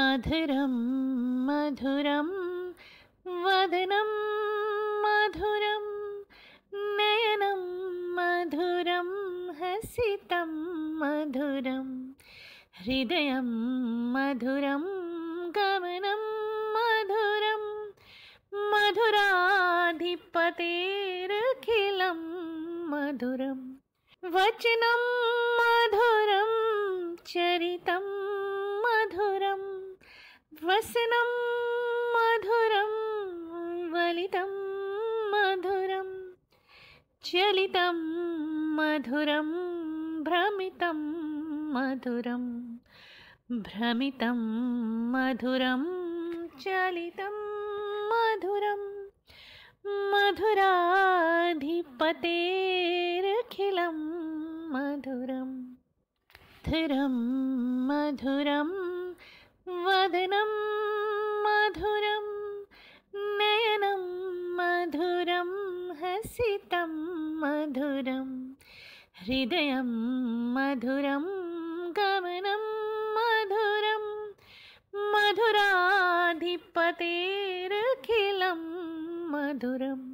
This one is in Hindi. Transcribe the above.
अधरं मधुरं वदनं मधुरं नयनं मधुरं हसितं मधुरं हृदयं मधुरं गमनं मधुरं मधुराधिपतेरखिलं मधुरं वचनं मधुरम् वसनं मधुरं वलितं मधुरं चलितं मधुरं भ्रमितं मधुरं भ्रमितं मधुरं चलितं मधुरं मधुराधिपतेरखिलं मधुरं मधुरं मधुरं वदन हसितं मधुरं हृदयं मधुरं गमनं मधुरं मधुराधिपतेरखिलं मधुरम्